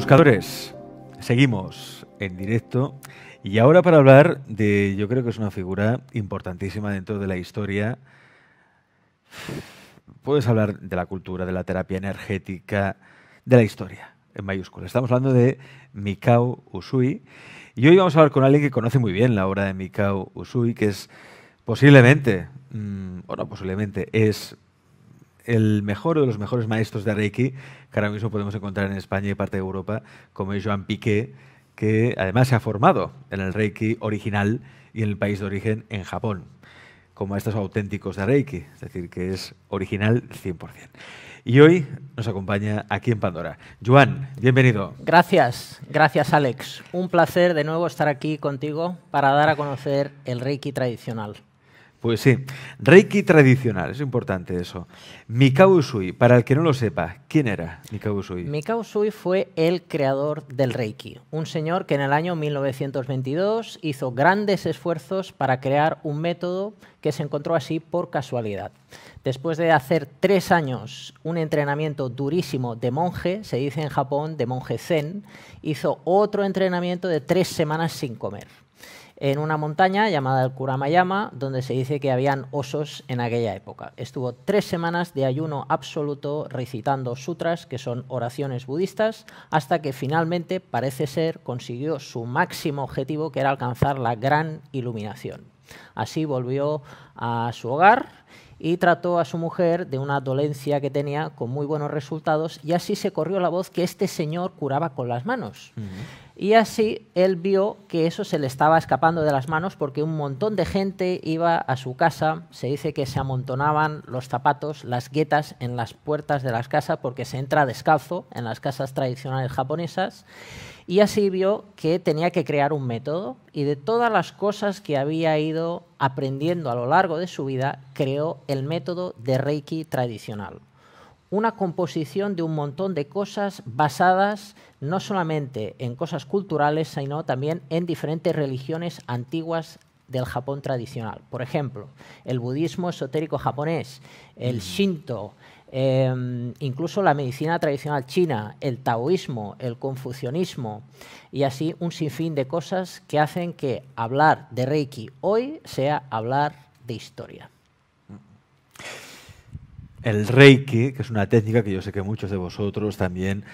Buscadores, seguimos en directo y ahora para hablar de, yo creo que es una figura importantísima dentro de la historia. Puedes hablar de la cultura, de la terapia energética, de la historia, en mayúsculas. Estamos hablando de Mikao Usui y hoy vamos a hablar con alguien que conoce muy bien la obra de Mikao Usui, que es posiblemente, o mm, bueno, posiblemente es el mejor de los mejores maestros de Reiki que ahora mismo podemos encontrar en España y parte de Europa, como es Joan Piqué, que además se ha formado en el Reiki original y en el país de origen, en Japón, como estos auténticos de Reiki, es decir, que es original 100%. Y hoy nos acompaña aquí en Pandora. Joan, bienvenido. Gracias, gracias Alex. Un placer de nuevo estar aquí contigo para dar a conocer el Reiki tradicional. Pues sí, Reiki tradicional, es importante eso. Mikao Usui, para el que no lo sepa, ¿quién era Mikao Usui? Mikao Usui fue el creador del Reiki, un señor que en el año 1922 hizo grandes esfuerzos para crear un método que se encontró así por casualidad. Después de hacer tres años un entrenamiento durísimo de monje, se dice en Japón de monje zen, hizo otro entrenamiento de tres semanas sin comer en una montaña llamada el Kuramayama, donde se dice que habían osos en aquella época. Estuvo tres semanas de ayuno absoluto recitando sutras, que son oraciones budistas, hasta que finalmente, parece ser, consiguió su máximo objetivo, que era alcanzar la gran iluminación. Así volvió a su hogar y trató a su mujer de una dolencia que tenía con muy buenos resultados y así se corrió la voz que este señor curaba con las manos. Y así él vio que eso se le estaba escapando de las manos porque un montón de gente iba a su casa. Se dice que se amontonaban los zapatos, las guetas en las puertas de las casas porque se entra descalzo en las casas tradicionales japonesas. Y así vio que tenía que crear un método y de todas las cosas que había ido aprendiendo a lo largo de su vida, creó el método de Reiki tradicional una composición de un montón de cosas basadas no solamente en cosas culturales, sino también en diferentes religiones antiguas del Japón tradicional. Por ejemplo, el budismo esotérico japonés, el mm. shinto, em, incluso la medicina tradicional china, el taoísmo, el confucianismo y así un sinfín de cosas que hacen que hablar de Reiki hoy sea hablar de historia el reiki, que es una técnica que yo sé que muchos de vosotros también,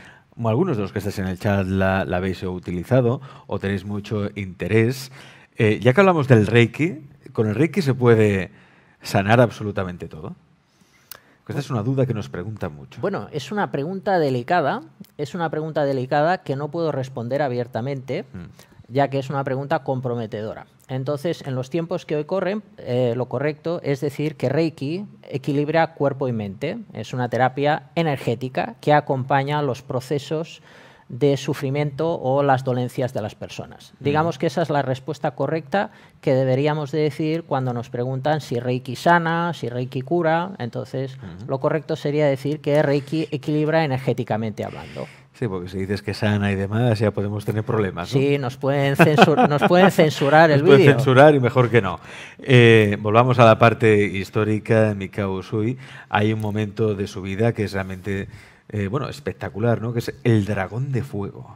algunos de los que estáis en el chat la, habéis utilizado o tenéis mucho interés. Eh, ya que hablamos del reiki, ¿con el reiki se puede sanar absolutamente todo? Esta es una duda que nos pregunta mucho. Bueno, es una pregunta delicada, es una pregunta delicada que no puedo responder abiertamente, mm. ya que es una pregunta comprometedora. Entonces, en los tiempos que hoy corren, eh, lo correcto es decir que Reiki equilibra cuerpo y mente. Es una terapia energética que acompaña los procesos de sufrimiento o las dolencias de las personas. Digamos que esa es la respuesta correcta que deberíamos de decir cuando nos preguntan si Reiki sana, si Reiki cura. Entonces, lo correcto sería decir que Reiki equilibra energéticamente hablando. Sí, porque si dices que sana y demás, ya podemos tener problemas. ¿no? Sí, nos pueden, censurar el vídeo. pueden censurar y mejor que no. Eh, volvamos a la parte histórica. de Mikao Usui, hay un momento de su vida que es realmente eh, bueno, espectacular, ¿no? que es El Dragón de Fuego.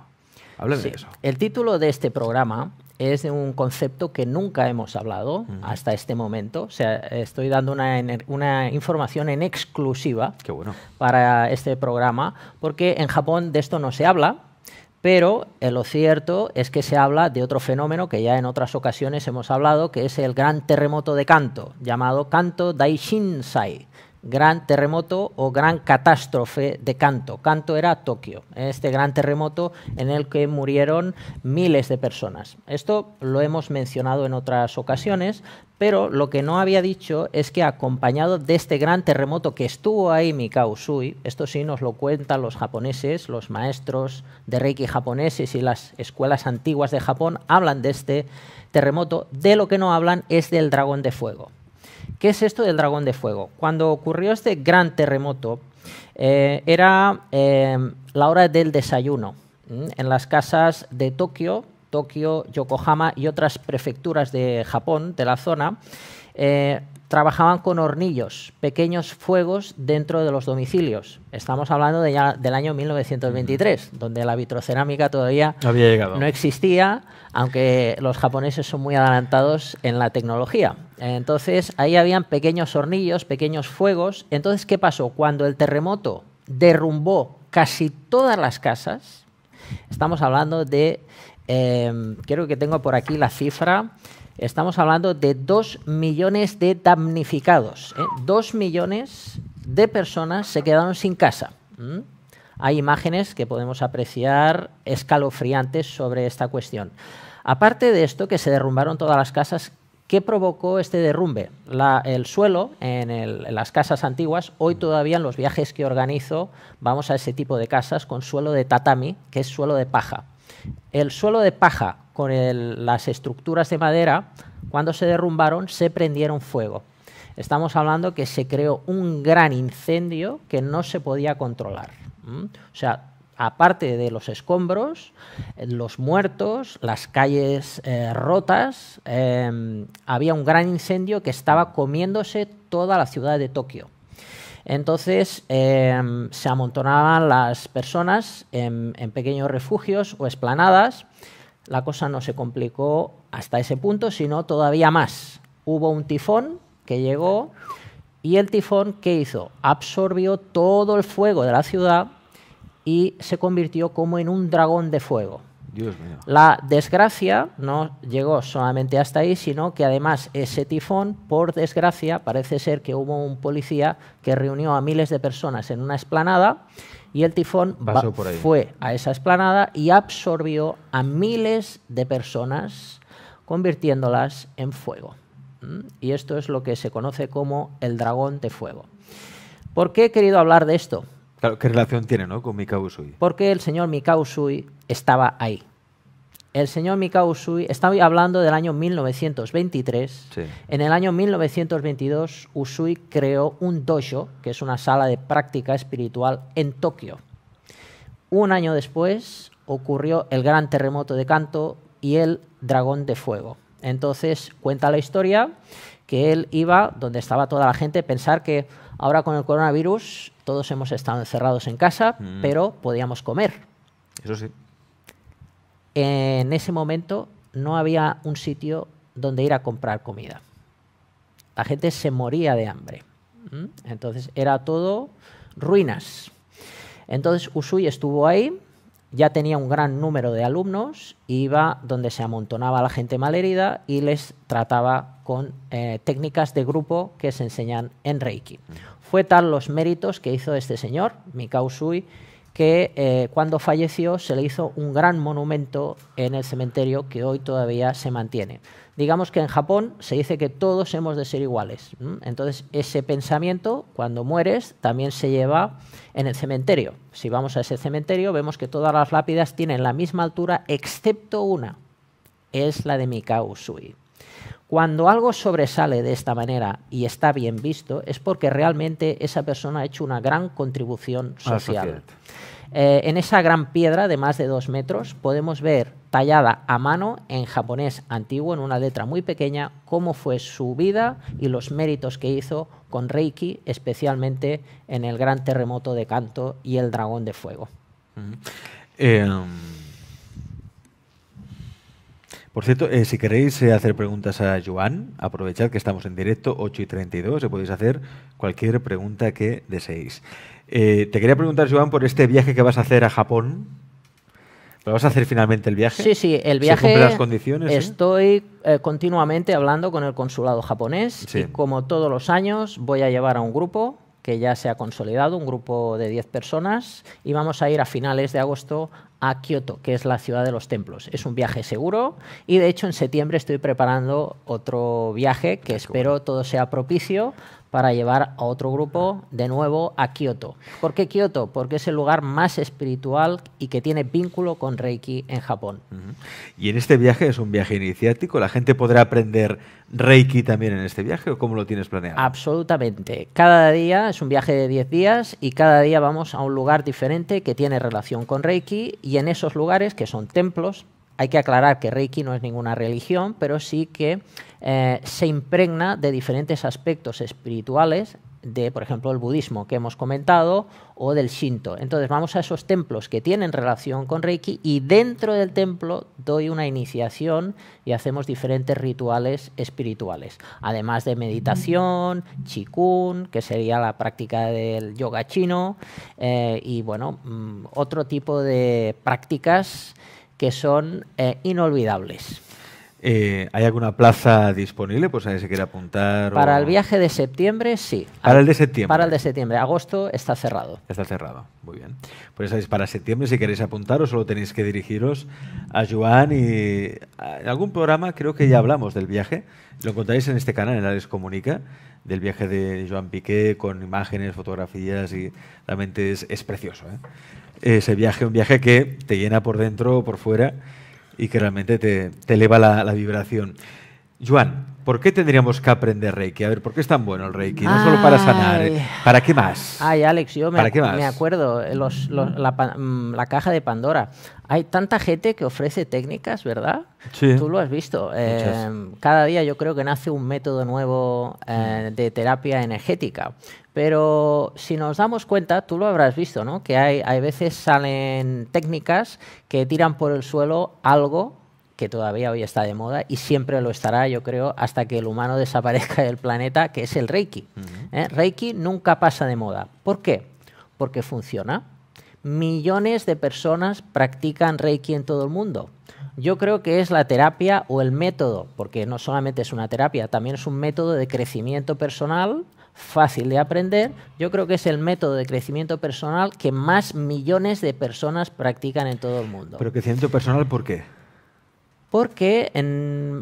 Háblame de eso. El título de este programa es un concepto que nunca hemos hablado hasta este momento. O sea, estoy dando una, información en exclusiva para este programa, porque en Japón de esto no se habla. Pero eh, lo cierto es que se habla de otro fenómeno que ya en otras ocasiones hemos hablado, que es el gran terremoto de Kanto, llamado Kanto Daishinsai, gran terremoto o gran catástrofe de Kanto. Kanto era Tokio, este gran terremoto en el que murieron miles de personas. Esto lo hemos mencionado en otras ocasiones, pero lo que no había dicho es que acompañado de este gran terremoto que estuvo ahí Mikao esto sí nos lo cuentan los japoneses, los maestros de Reiki japoneses y las escuelas antiguas de Japón hablan de este terremoto, de lo que no hablan es del dragón de fuego. ¿Qué es esto del dragón de fuego? Cuando ocurrió este gran terremoto, eh, era eh, la hora del desayuno. En las casas de Tokio, Tokio, Yokohama y otras prefecturas de Japón, de la zona, eh, trabajaban con hornillos, pequeños fuegos dentro de los domicilios. Estamos hablando del año 1923, donde la vitrocerámica todavía no existía, aunque los japoneses son muy adelantados en la tecnología. Entonces, ahí habían pequeños hornillos, pequeños fuegos. Entonces, ¿qué pasó? Cuando el terremoto derrumbó casi todas las casas, estamos hablando de, creo eh, que tengo por aquí la cifra, estamos hablando de dos millones de damnificados. ¿eh? Dos millones de personas se quedaron sin casa. Hay imágenes que podemos apreciar escalofriantes sobre esta cuestión. Aparte de esto, que se derrumbaron todas las casas, ¿qué provocó este derrumbe? el suelo en las casas antiguas, hoy todavía en los viajes que organizo vamos a ese tipo de casas con suelo de tatami, que es suelo de paja. El suelo de paja con las estructuras de madera, cuando se derrumbaron, se prendieron fuego. Estamos hablando que se creó un gran incendio que no se podía controlar. O sea, aparte de los escombros, los muertos, las calles eh, rotas, em, había un gran incendio que estaba comiéndose toda la ciudad de Tokio. Entonces em, se amontonaban las personas en, en pequeños refugios o esplanadas la cosa no se complicó hasta ese punto, sino todavía más. Hubo un tifón que llegó y el tifón, ¿qué hizo? Absorbió todo el fuego de la ciudad y se convirtió como en un dragón de fuego. La desgracia no llegó solamente hasta ahí, sino que además ese tifón, por desgracia, parece ser que hubo un policía que reunió a miles de personas en una esplanada y el tifón fue a esa explanada y absorbió a miles de personas, convirtiéndolas en fuego. ¿Mm? Y esto es lo que se conoce como el dragón de fuego. ¿Por qué he querido hablar de esto? Claro, ¿qué relación tiene con Mikao Usui? Porque el señor Mikao estaba ahí el señor Mikao Usui, estaba hablando del año 1923, en el año 1922 Usui creó un dojo, que es una sala de práctica espiritual en Tokio. Un año después ocurrió el gran terremoto de Kanto y el dragón de fuego. Entonces cuenta la historia que él iba donde estaba toda la gente, pensar que ahora con el coronavirus todos hemos estado encerrados en casa, mm. pero podíamos comer. Eso sí en ese momento no había un sitio donde ir a comprar comida. La gente se moría de hambre. Entonces era todo ruinas. Entonces Usui estuvo ahí, ya tenía un gran número de alumnos, iba donde se amontonaba la gente malherida y les trataba con eh, técnicas de grupo que se enseñan en Reiki. Fue tal los méritos que hizo este señor, Mikao Usui, que eh, cuando falleció se le hizo un gran monumento en el cementerio que hoy todavía se mantiene. Digamos que en Japón se dice que todos hemos de ser iguales. Entonces ese pensamiento, cuando mueres, también se lleva en el cementerio. Si vamos a ese cementerio vemos que todas las lápidas tienen la misma altura excepto una. Es la de Mikao Usui. Cuando algo sobresale de esta manera y está bien visto, es porque realmente esa persona ha hecho una gran contribución ah, social. Eh, en esa gran piedra de más de dos metros podemos ver tallada a mano en japonés antiguo, en una letra muy pequeña, cómo fue su vida y los méritos que hizo con Reiki, especialmente en el gran terremoto de Kanto y el dragón de fuego. Eh, por cierto, eh, si queréis hacer preguntas a Joan, aprovechad que estamos en directo, 8 y 32, y podéis hacer cualquier pregunta que deseéis. Eh, te quería preguntar, Joan, por este viaje que vas a hacer a Japón. vas a hacer finalmente el viaje? Sí, sí, el viaje. ¿Se las condiciones? Estoy eh, continuamente hablando con el consulado japonés como todos los años voy a llevar a un grupo que ya se ha consolidado, un grupo de 10 personas, y vamos a ir a finales de agosto a Kioto, que es la ciudad de los templos. Es un viaje seguro y de hecho en septiembre estoy preparando otro viaje que espero todo sea propicio para llevar a otro grupo de nuevo a Kioto. ¿Por qué Kioto? Porque es el lugar más espiritual y que tiene vínculo con Reiki en Japón. Y en este viaje es un viaje iniciático, la gente podrá aprender Reiki también en este viaje o cómo lo tienes planeado? Absolutamente. Cada día es un viaje de 10 días y cada día vamos a un lugar diferente que tiene relación con Reiki y en esos lugares, que son templos, hay que aclarar que Reiki no es ninguna religión, pero sí que eh, se impregna de diferentes aspectos espirituales de, por ejemplo, el budismo que hemos comentado o del Shinto. Entonces vamos a esos templos que tienen relación con Reiki y dentro del templo doy una iniciación y hacemos diferentes rituales espirituales, además de meditación, chikun, que sería la práctica del yoga chino eh, y bueno, mm, otro tipo de prácticas que son eh, inolvidables. Eh, ¿Hay alguna plaza disponible? Pues se quiere apuntar. Para el viaje de septiembre, sí. Para el de septiembre. Para el de septiembre. Agosto está cerrado. Está cerrado. Muy bien. Pues para septiembre, si queréis apuntar, apuntaros, solo tenéis que dirigiros a Joan y en algún programa creo que ya hablamos del viaje. Lo encontraréis en este canal, en Ares Comunica, del viaje de Joan Piqué con imágenes, fotografías y realmente es, precioso. ¿eh? Ese viaje, un viaje que te llena por dentro o por fuera y que realmente te, eleva la, vibración. Juan. ¿Por qué tendríamos que aprender Reiki? A ver, ¿por qué es tan bueno el Reiki? No solo para sanar, ¿eh? ¿para qué más? Ay, Alex, yo me, acuerdo, la, caja de Pandora. Hay tanta gente que ofrece técnicas, ¿verdad? Sí. Tú lo has visto. Eh, cada día yo creo que nace un método nuevo eh, mm. de terapia energética. Pero si nos damos cuenta, tú lo habrás visto, ¿no? Que hay, hay veces salen técnicas que tiran por el suelo algo que todavía hoy está de moda y siempre lo estará, yo creo, hasta que el humano desaparezca del planeta, que es el Reiki. ¿Eh? Reiki nunca pasa de moda. ¿Por qué? Porque funciona. Millones de personas practican Reiki en todo el mundo. Yo creo que es la terapia o el método, porque no solamente es una terapia, también es un método de crecimiento personal fácil de aprender. Yo creo que es el método de crecimiento personal que más millones de personas practican en todo el mundo. ¿Pero crecimiento personal por qué? porque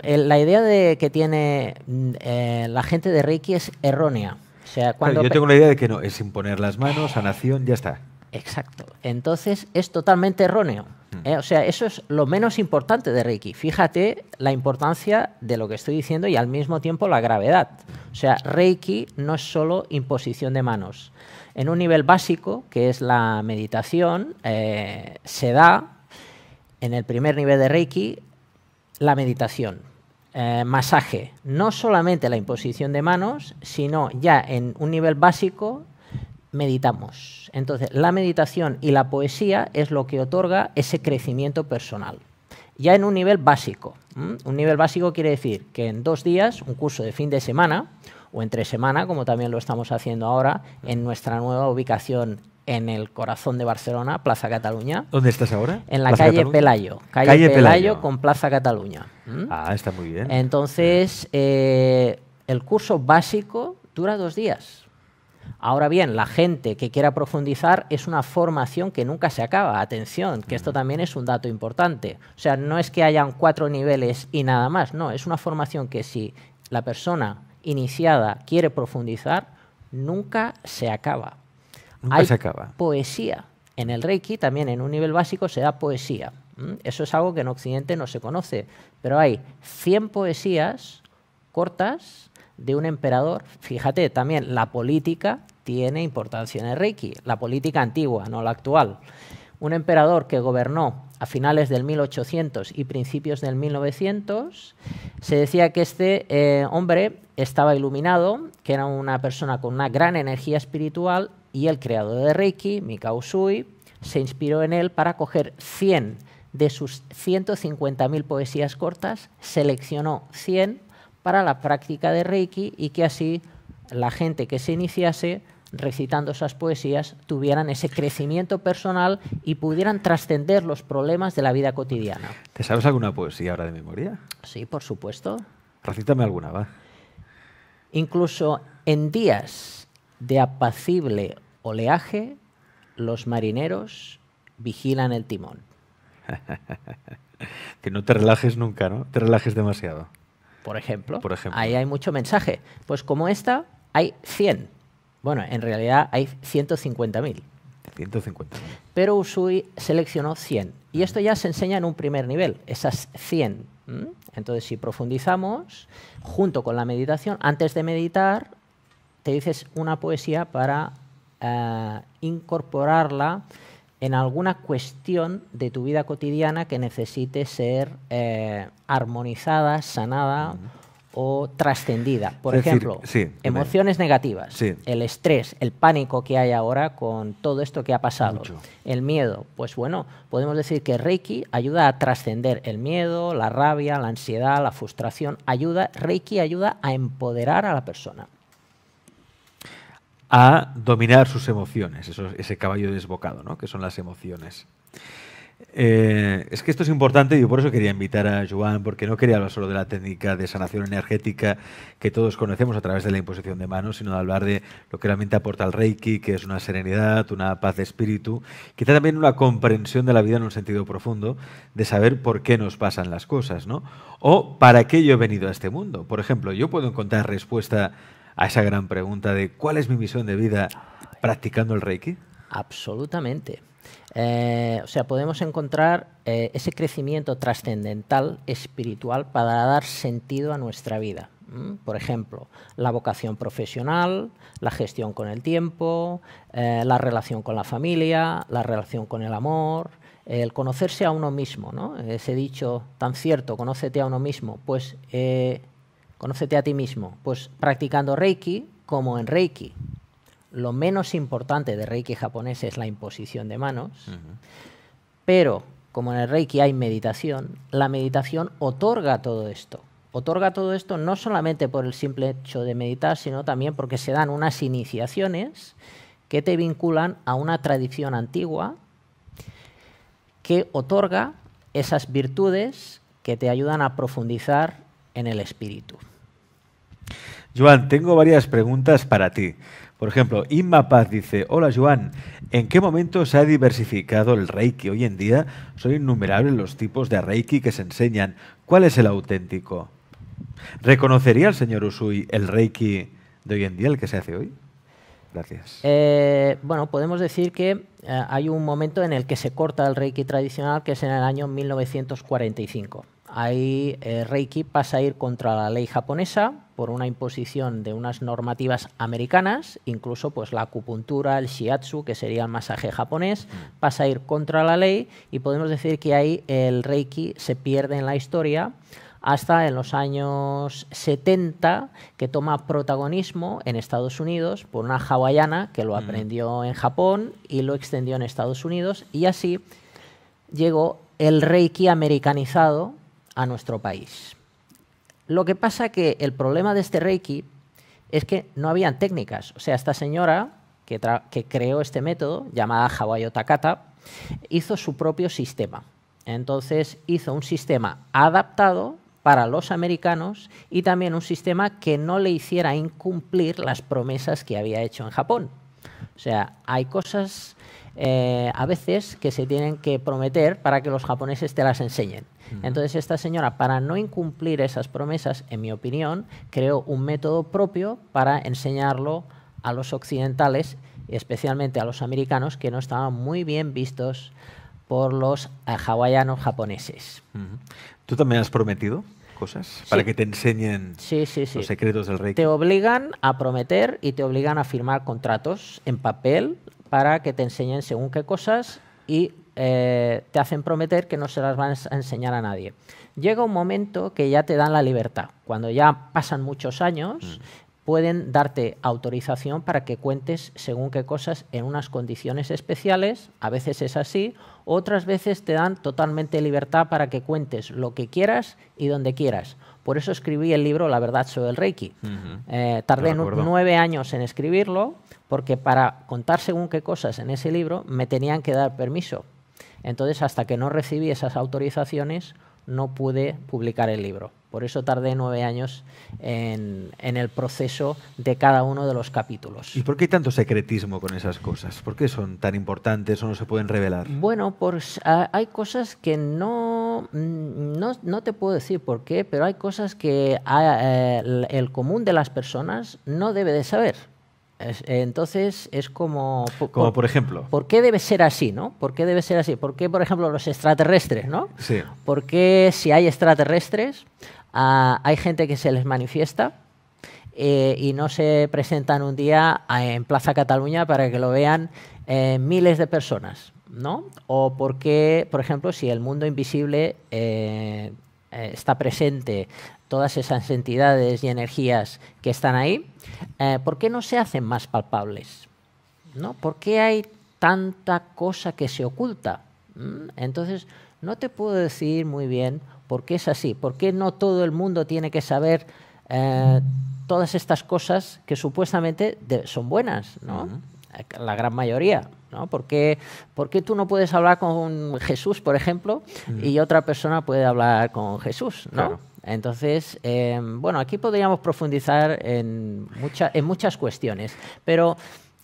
la idea de, que tiene mm, eh, la gente de Reiki es errónea. O sea, cuando yo tengo la idea de que no, es imponer las manos, sanación, ya está. Exacto. Entonces es totalmente erróneo. Hmm. ¿eh? O sea, eso es lo menos importante de Reiki. Fíjate la importancia de lo que estoy diciendo y al mismo tiempo la gravedad. O sea, Reiki no es solo imposición de manos. En un nivel básico, que es la meditación, eh, se da en el primer nivel de Reiki la meditación, eh, masaje, no solamente la imposición de manos, sino ya en un nivel básico meditamos. Entonces, la meditación y la poesía es lo que otorga ese crecimiento personal, ya en un nivel básico. Un nivel básico quiere decir que en dos días, un curso de fin de semana, o entre semana, como también lo estamos haciendo ahora en nuestra nueva ubicación en el corazón de Barcelona, Plaza Cataluña. ¿Dónde estás ahora? En la calle Pelayo. Calle, Pelayo, con Plaza Cataluña. ¿Mm? Ah, está muy bien. Entonces, eh, el curso básico dura dos días. Ahora bien, la gente que quiera profundizar es una formación que nunca se acaba. Atención, que esto mm. también es un dato importante. O sea, no es que hayan cuatro niveles y nada más. No, es una formación que si la persona iniciada quiere profundizar, nunca se acaba. Poesía. En el Reiki también en un nivel básico se da poesía. Eso es algo que en Occidente no se conoce, pero hay 100 poesías cortas de un emperador. Fíjate, también la política tiene importancia en el Reiki, la política antigua, no la actual. Un emperador que gobernó a finales del 1800 y principios del 1900, se decía que este eh, hombre estaba iluminado, que era una persona con una gran energía espiritual y el creador de Reiki, Mikao Sui, se inspiró en él para coger 100 de sus 150.000 poesías cortas, seleccionó 100 para la práctica de Reiki y que así la gente que se iniciase recitando esas poesías tuvieran ese crecimiento personal y pudieran trascender los problemas de la vida cotidiana. ¿Te sabes alguna poesía ahora de memoria? Sí, por supuesto. Recítame alguna, va. Incluso en días de apacible oleaje, los marineros vigilan el timón. que no te relajes nunca, ¿no? Te relajes demasiado. Por ejemplo, Por ejemplo, ahí hay mucho mensaje. Pues como esta, hay 100. Bueno, en realidad hay 150.000. 150.000. Pero Usui seleccionó 100. Y esto ya se enseña en un primer nivel, esas 100. Entonces, si profundizamos, junto con la meditación, antes de meditar, te dices una poesía para eh, incorporarla en alguna cuestión de tu vida cotidiana que necesite ser eh, armonizada, sanada o trascendida. Por ejemplo, emociones negativas, el estrés, el pánico que hay ahora con todo esto que ha pasado, el miedo. Pues bueno, podemos decir que Reiki ayuda a trascender el miedo, la rabia, la ansiedad, la frustración. Ayuda, Reiki ayuda a empoderar a la persona a dominar sus emociones, ese caballo desbocado, ¿no? que son las emociones. Eh, es que esto es importante y por eso quería invitar a Joan, porque no quería hablar solo de la técnica de sanación energética que todos conocemos a través de la imposición de manos, sino de hablar de lo que realmente aporta el Reiki, que es una serenidad, una paz de espíritu, quizá también una comprensión de la vida en un sentido profundo, de saber por qué nos pasan las cosas, ¿no? O para qué yo he venido a este mundo. Por ejemplo, yo puedo encontrar respuesta a esa gran pregunta de cuál es mi misión de vida practicando el Reiki? Absolutamente. Eh, o sea, podemos encontrar eh, ese crecimiento trascendental, espiritual, para dar sentido a nuestra vida. Por ejemplo, la vocación profesional, la gestión con el tiempo, eh, la relación con la familia, la relación con el amor, el conocerse a uno mismo. ¿no? Ese dicho tan cierto, conócete a uno mismo, pues Conócete a ti mismo. Pues practicando Reiki como en Reiki. Lo menos importante de Reiki japonés es la imposición de manos, pero como en el Reiki hay meditación, la meditación otorga todo esto. Otorga todo esto no solamente por el simple hecho de meditar, sino también porque se dan unas iniciaciones que te vinculan a una tradición antigua que otorga esas virtudes que te ayudan a profundizar en el espíritu. Joan, tengo varias preguntas para ti. Por ejemplo, Inma Paz dice, hola Joan, ¿en qué momento se ha diversificado el reiki? Hoy en día son innumerables los tipos de reiki que se enseñan. ¿Cuál es el auténtico? ¿Reconocería el señor Usui el reiki de hoy en día, el que se hace hoy? Gracias. Eh, bueno, podemos decir que eh, hay un momento en el que se corta el reiki tradicional, que es en el año 1945 ahí eh, Reiki pasa a ir contra la ley japonesa por una imposición de unas normativas americanas, incluso pues la acupuntura, el shiatsu, que sería el masaje japonés, mm. pasa a ir contra la ley y podemos decir que ahí el Reiki se pierde en la historia hasta en los años 70 que toma protagonismo en Estados Unidos por una hawaiana que lo mm. aprendió en Japón y lo extendió en Estados Unidos y así llegó el Reiki americanizado a nuestro país. Lo que pasa que el problema de este Reiki es que no habían técnicas. O sea, esta señora que, que creó este método, llamada Hawaii Takata, hizo su propio sistema. Entonces hizo un sistema adaptado para los americanos y también un sistema que no le hiciera incumplir las promesas que había hecho en Japón. O sea, hay cosas eh, a veces que se tienen que prometer para que los japoneses te las enseñen. Entonces esta señora, para no incumplir esas promesas, en mi opinión, creó un método propio para enseñarlo a los occidentales, especialmente a los americanos, que no estaban muy bien vistos por los eh, hawaianos japoneses. ¿Tú también has prometido? cosas para que te enseñen los secretos del rey. Te obligan a prometer y te obligan a firmar contratos en papel para que te enseñen según qué cosas y eh, te hacen prometer que no se las van a enseñar a nadie. Llega un momento que ya te dan la libertad. Cuando ya pasan muchos años, mm. pueden darte autorización para que cuentes según qué cosas en unas condiciones especiales. A veces es así, otras veces te dan totalmente libertad para que cuentes lo que quieras y donde quieras. Por eso escribí el libro La verdad sobre el Reiki. Eh, tardé nueve años en escribirlo porque para contar según qué cosas en ese libro me tenían que dar permiso entonces, hasta que no recibí esas autorizaciones, no pude publicar el libro. Por eso tardé nueve años en, el proceso de cada uno de los capítulos. ¿Y por qué hay tanto secretismo con esas cosas? ¿Por qué son tan importantes o no se pueden revelar? Bueno, pues hay cosas que no, mm, no, no te puedo decir por qué, pero hay cosas que ah, eh, el común de las personas no debe de saber. Entonces es como... Como por, ejemplo... ¿Por qué debe ser así, no? ¿Por qué debe ser así? ¿Por qué, por ejemplo, los extraterrestres, no? Sí. ¿Por qué si hay extraterrestres ah, hay gente que se les manifiesta eh, y no se presentan un día ah, en Plaza Cataluña para que lo vean eh, miles de personas, ¿no? O por qué, por ejemplo, si el mundo invisible eh, eh, está presente todas esas entidades y energías que están ahí, porque eh, ¿por qué no se hacen más palpables? ¿No? ¿Por qué hay tanta cosa que se oculta? ¿Mm? Entonces, no te puedo decir muy bien por qué es así, por qué no todo el mundo tiene que saber eh, todas estas cosas que supuestamente son buenas, ¿no? La gran mayoría. ¿no? ¿Por, qué, tú no puedes hablar con Jesús, por ejemplo, y otra persona puede hablar con Jesús? ¿no? Entonces, em, bueno, aquí podríamos profundizar en, mucha, en muchas cuestiones, pero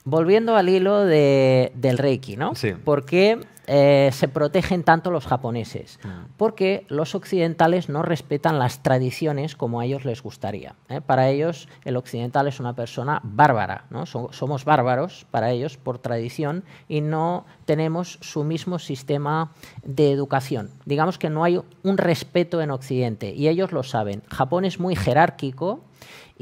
Volviendo al hilo del Reiki, ¿no? ¿Por qué eh, se protegen tanto los japoneses? Mm. Porque los occidentales no respetan las tradiciones como a ellos les gustaría. ¿eh? Para ellos, el occidental es una persona bárbara, ¿no? somos bárbaros para ellos por tradición y no tenemos su mismo sistema de educación. Digamos que no hay un respeto en Occidente y ellos lo saben. Japón es muy jerárquico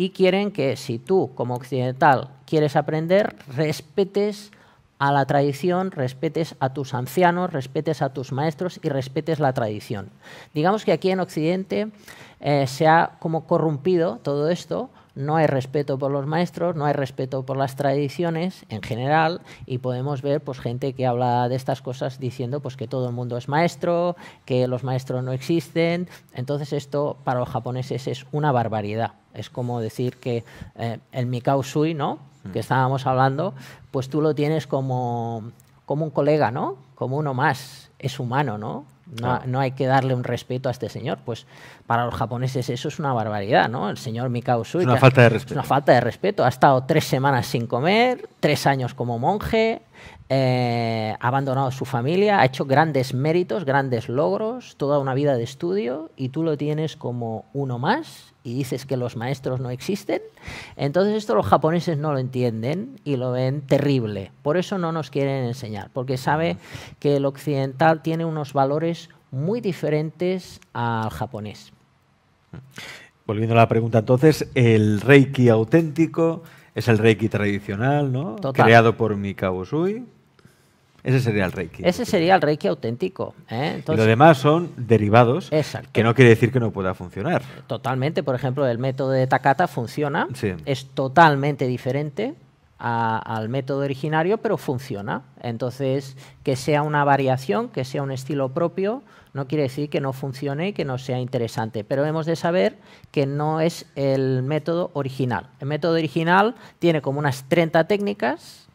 y quieren que si tú, como occidental, quieres aprender, respetes a la tradición, respetes a tus ancianos, respetes a tus maestros y respetes la tradición. Digamos que aquí en Occidente eh, se ha como corrompido todo esto, no hay respeto por los maestros, no hay respeto por las tradiciones en general y podemos ver pues gente que habla de estas cosas diciendo pues que todo el mundo es maestro, que los maestros no existen, entonces esto para los japoneses es una barbaridad. Es como decir que el eh, Mikao Sui, ¿no? Que mm. estábamos hablando, pues tú lo tienes como, un colega, ¿no? Como uno más. Es humano, ¿no? No, no, hay que darle un respeto a este señor. Pues para los japoneses eso es una barbaridad, ¿no? El señor Mikao Sui. Es falta de respeto. Es una falta de respeto. Ha estado tres semanas sin comer, tres años como monje, eh, ha abandonado su familia, ha hecho grandes méritos, grandes logros, toda una vida de estudio, y tú lo tienes como uno más y dices que los maestros no existen. Entonces esto los japoneses no lo entienden y lo ven terrible. Por eso no nos quieren enseñar, porque sabe que el occidental tiene unos valores muy diferentes al japonés. Volviendo a la pregunta entonces, el reiki auténtico es el Reiki tradicional, ¿no? Creado por Mikao Usui. Ese sería el Reiki. Ese sería el Reiki auténtico. ¿eh? y lo demás son derivados, que no quiere decir que no pueda funcionar. Totalmente. Por ejemplo, el método de Takata funciona. Es totalmente diferente al método originario, pero funciona. Entonces, que sea una variación, que sea un estilo propio, no quiere decir que no funcione y que no sea interesante, pero hemos de saber que no es el método original. El método original tiene como unas 30 técnicas,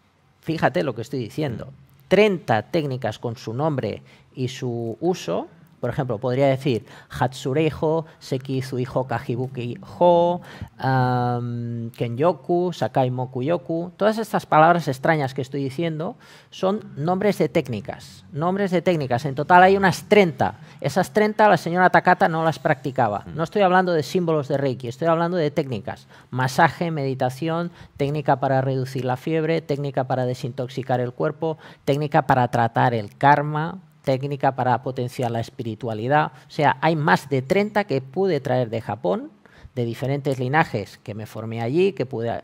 fíjate lo que estoy diciendo, 30 mm. técnicas con su nombre y su uso, por ejemplo, podría decir Hatsurejo, Sekizuiho Kajibuki Ho, Kenyoku, Sakai Mokuyoku. Todas estas palabras extrañas que estoy diciendo son nombres de técnicas. Nombres de técnicas. En total hay unas 30. Esas 30 la señora Takata no las practicaba. Mm. No estoy hablando de símbolos de Reiki, estoy hablando de técnicas. Masaje, meditación, técnica para reducir la fiebre, técnica para desintoxicar el cuerpo, técnica para tratar el karma, técnica para potenciar la espiritualidad. O sea, hay más de 30 que pude traer de Japón, de diferentes linajes que me formé allí, que pude ah,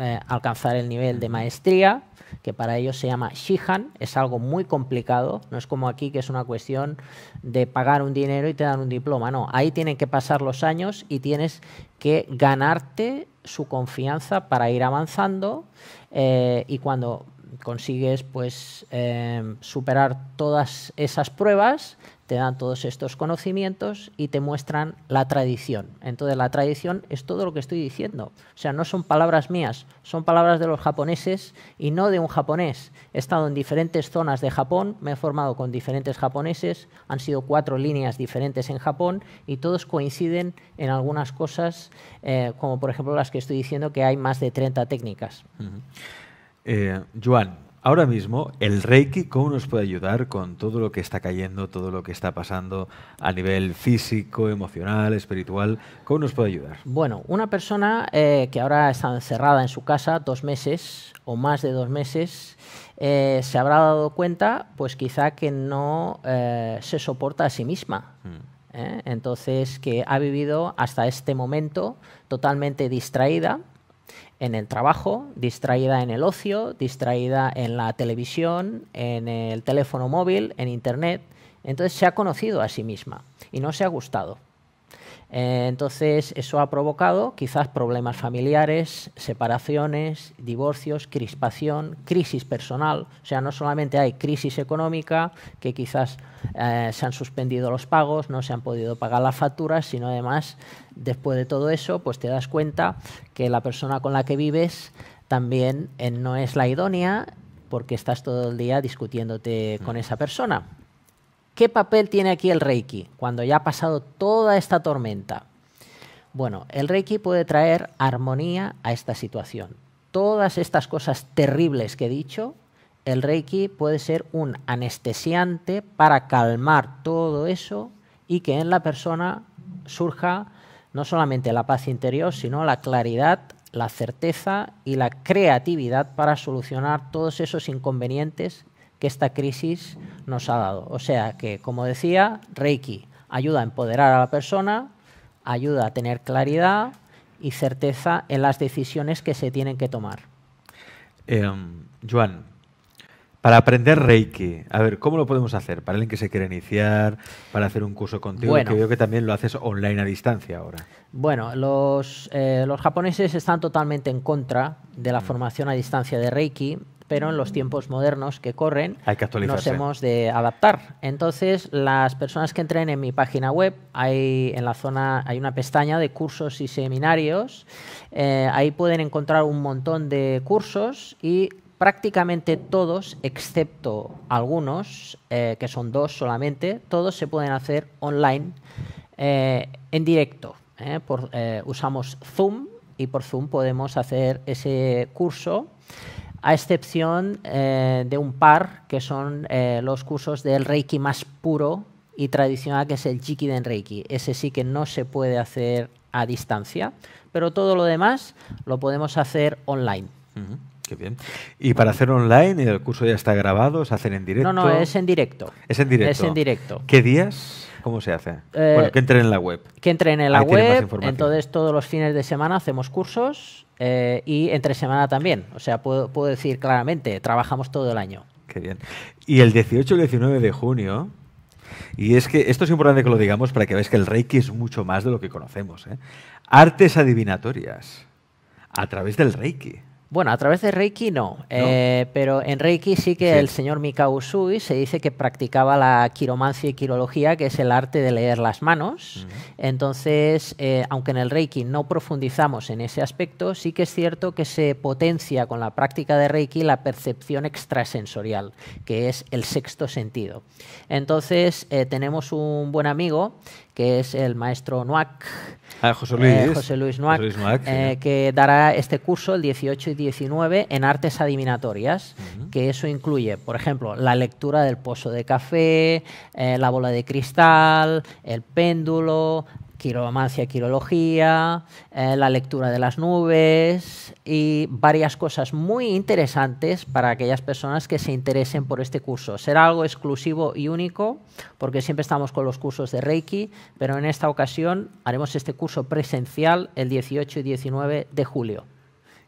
eh, alcanzar el nivel de maestría, que para ellos se llama Shihan, es algo muy complicado, no es como aquí que es una cuestión de pagar un dinero y te dan un diploma, no, ahí tienen que pasar los años y tienes que ganarte su confianza para ir avanzando eh, y cuando consigues pues eh, superar todas esas pruebas, te dan todos estos conocimientos y te muestran la tradición. Entonces la tradición es todo lo que estoy diciendo. O sea, no son palabras mías, son palabras de los japoneses y no de un japonés. He estado en diferentes zonas de Japón, me he formado con diferentes japoneses, han sido cuatro líneas diferentes en Japón y todos coinciden en algunas cosas, eh, como por ejemplo las que estoy diciendo que hay más de 30 técnicas. Eh, Joan, ahora mismo, ¿el Reiki cómo nos puede ayudar con todo lo que está cayendo, todo lo que está pasando a nivel físico, emocional, espiritual? ¿Cómo nos puede ayudar? Bueno, una persona eh, que ahora está encerrada en su casa dos meses o más de dos meses, eh, se habrá dado cuenta, pues quizá que no se soporta a sí misma. Mm. Entonces, que ha vivido hasta este momento totalmente distraída en el trabajo, distraída en el ocio, distraída en la televisión, en el teléfono móvil, en Internet. Entonces se ha conocido a sí misma y no se ha gustado. Eh, entonces, eso ha provocado quizás problemas familiares, separaciones, divorcios, crispación, crisis personal. O sea, no solamente hay crisis económica, que quizás eh, se han suspendido los pagos, no se han podido pagar las facturas, sino además, después de todo eso, pues te das cuenta que la persona con la que vives también eh, no es la idónea porque estás todo el día discutiéndote con mm. esa persona. ¿Qué papel tiene aquí el Reiki cuando ya ha pasado toda esta tormenta? Bueno, el Reiki puede traer armonía a esta situación. Todas estas cosas terribles que he dicho, el Reiki puede ser un anestesiante para calmar todo eso y que en la persona surja no solamente la paz interior, sino la claridad, la certeza y la creatividad para solucionar todos esos inconvenientes esta crisis nos ha dado. O sea que, como decía, Reiki ayuda a empoderar a la persona, ayuda a tener claridad y certeza en las decisiones que se tienen que tomar. Eh, Joan, para aprender Reiki, a ver, ¿cómo lo podemos hacer? Para alguien que se quiere iniciar, para hacer un curso contigo, que veo que también lo haces online a distancia ahora. Bueno, los, eh, los japoneses están totalmente en contra de la mm. formación a distancia de Reiki pero en los tiempos modernos que corren nos hemos de adaptar. Entonces, las personas que entren en mi página web, hay en la zona hay una pestaña de cursos y seminarios. Eh, ahí pueden encontrar un montón de cursos y prácticamente todos, excepto algunos, eh, que son dos solamente, todos se pueden hacer online eh, en directo. usamos Zoom y por Zoom podemos hacer ese curso a excepción eh, de un par que son eh, los cursos del Reiki más puro y tradicional, que es el Jikiden Reiki. Ese sí que no se puede hacer a distancia, pero todo lo demás lo podemos hacer online. Qué bien. ¿Y para hacer online el curso ya está grabado? ¿Se hacen en directo? No, no, es en directo. Es en directo. Es en directo. ¿Qué días? ¿Cómo se hace? Eh, bueno, que entren en la web. Que entren en la web. Entonces, todos los fines de semana hacemos cursos eh, y entre semana también. O sea, puedo, decir claramente, trabajamos todo el año. Qué bien. Y el 18 y el 19 de junio, y es que esto es importante que lo digamos para que veáis que el Reiki es mucho más de lo que conocemos. ¿eh? Artes adivinatorias a través del Reiki. Bueno, a través de Reiki no, eh, pero en Reiki sí que el señor Mikao Usui se dice que practicaba la quiromancia y quirología, que es el arte de leer las manos. Entonces, eh, aunque en el Reiki no profundizamos en ese aspecto, sí que es cierto que se potencia con la práctica de Reiki la percepción extrasensorial, que es el sexto sentido. Entonces, eh, tenemos un buen amigo que es el maestro Nuac. Ah, eh, José Luis. Eh, que dará este curso el 18 y 19 en artes adivinatorias, que eso incluye, por ejemplo, la lectura del pozo de café, eh, la bola de cristal, el péndulo, quiromancia, quirología, eh, la lectura de las nubes y varias cosas muy interesantes para aquellas personas que se interesen por este curso. Será algo exclusivo y único porque siempre estamos con los cursos de Reiki, pero en esta ocasión haremos este curso presencial el 18 y 19 de julio.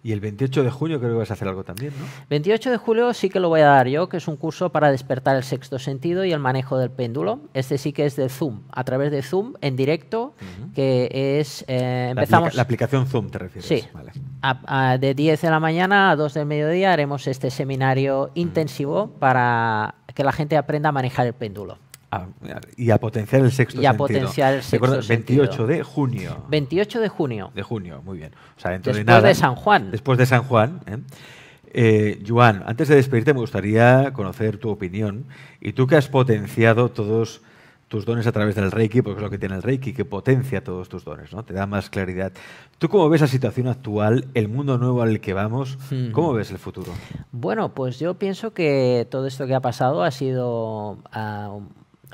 Y el 28 de junio creo que vas a hacer algo también, ¿no? 28 de julio sí que lo voy a dar yo, que es un curso para despertar el sexto sentido y el manejo del péndulo. Este sí que es de Zoom, a través de Zoom en directo, que es... Eh, empezamos... La, aplicación Zoom te refieres. Sí. de 10 de la mañana a 2 del mediodía haremos este seminario intensivo para que la gente aprenda a manejar el péndulo y a potenciar el sexto y a potenciar el sexto 28 de junio 28 de junio de junio muy bien o sea, dentro después de, nada, San Juan después de San Juan ¿eh? ¿eh? Joan antes de despedirte me gustaría conocer tu opinión y tú que has potenciado todos tus dones a través del Reiki, porque es lo que tiene el Reiki, que potencia todos tus dones, ¿no? Te da más claridad. ¿Tú cómo ves la situación actual, el mundo nuevo al que vamos? Hmm. ¿Cómo ves el futuro? Bueno, pues yo pienso que todo esto que ha pasado ha sido ah,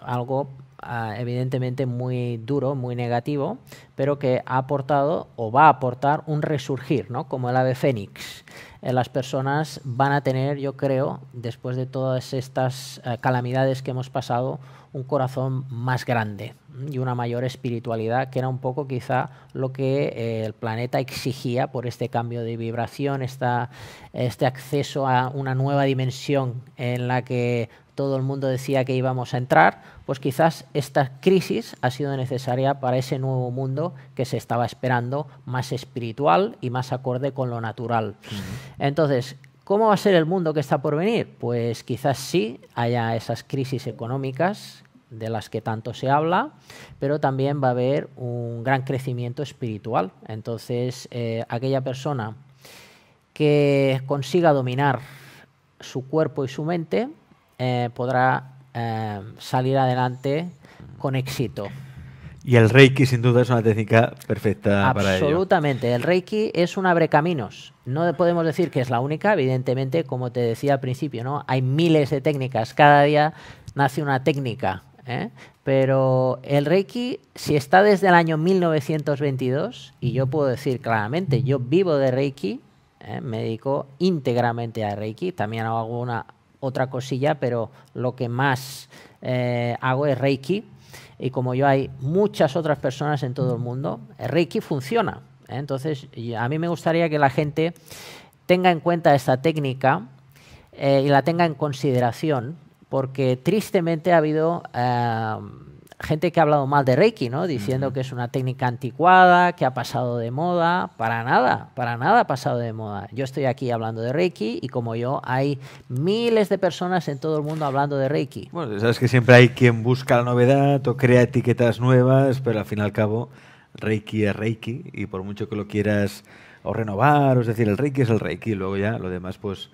algo ah, evidentemente muy duro, muy negativo, pero que ha aportado o va a aportar un resurgir, ¿no? como el ave fénix. Eh, las personas van a tener, yo creo, después de todas estas eh, calamidades que hemos pasado, un corazón más grande, y una mayor espiritualidad, que era un poco quizá lo que eh, el planeta exigía por este cambio de vibración, este acceso a una nueva dimensión en la que todo el mundo decía que íbamos a entrar, pues quizás esta crisis ha sido necesaria para ese nuevo mundo que se estaba esperando, más espiritual y más acorde con lo natural. Entonces, ¿cómo va a ser el mundo que está por venir? Pues quizás sí haya esas crisis económicas de las que tanto se habla, pero también va a haber un gran crecimiento espiritual. Entonces, eh, aquella persona que consiga dominar su cuerpo y su mente eh, podrá eh, salir adelante con éxito. Y el Reiki, sin duda, es una técnica perfecta para ello. Absolutamente. El Reiki es un abrecaminos. No podemos decir que es la única, evidentemente, como te decía al principio, ¿no? Hay miles de técnicas. Cada día nace una técnica. ¿eh? Pero el Reiki, si está desde el año 1922, y yo puedo decir claramente, yo vivo de Reiki, ¿eh? me dedico íntegramente a Reiki, también hago una otra cosilla, pero lo que más eh, hago es Reiki. Y como yo hay muchas otras personas en todo el mundo, el Reiki funciona. Entonces, a mí me gustaría que la gente tenga en cuenta esta técnica y la tenga en consideración porque tristemente ha habido em, gente que ha hablado mal de Reiki, ¿no? Diciendo que es una técnica anticuada, que ha pasado de moda. Para nada, para nada ha pasado de moda. Yo estoy aquí hablando de Reiki y como yo hay miles de personas en todo el mundo hablando de Reiki. Bueno, sabes que siempre hay quien busca la novedad o crea etiquetas nuevas, pero al fin y al cabo Reiki es Reiki y por mucho que lo quieras o renovar, o es decir, el Reiki es el Reiki, luego ya lo demás pues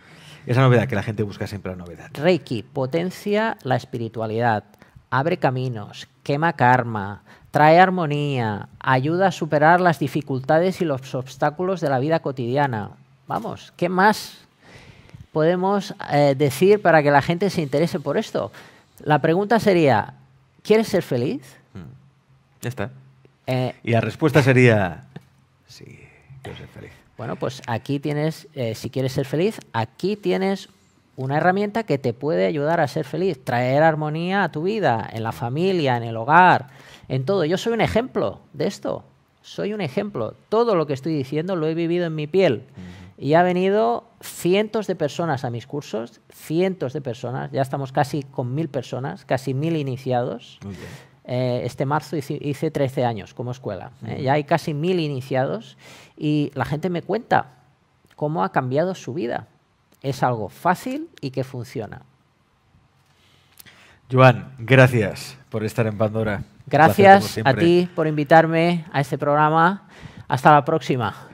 esa novedad que la gente busca siempre la novedad. Reiki potencia la espiritualidad, abre caminos, quema karma, trae armonía, ayuda a superar las dificultades y los obstáculos de la vida cotidiana. Vamos, ¿qué más podemos eh, decir para que la gente se interese por esto? La pregunta sería, ¿quieres ser feliz? Mm. Ya está. Eh, y la respuesta sería, sí, quiero ser feliz. Bueno, pues aquí tienes, eh, si quieres ser feliz, aquí tienes una herramienta que te puede ayudar a ser feliz, traer armonía a tu vida, en la familia, en el hogar, en todo. Yo soy un ejemplo de esto, soy un ejemplo. Todo lo que estoy diciendo lo he vivido en mi piel. Y ha venido cientos de personas a mis cursos, cientos de personas, ya estamos casi con mil personas, casi mil iniciados. Eh, este marzo hice, 13 años como escuela. ¿eh? Ya hay casi mil iniciados y la gente me cuenta cómo ha cambiado su vida. Es algo fácil y que funciona. Joan, gracias por estar en Pandora. Gracias a ti por invitarme a este programa. Hasta la próxima.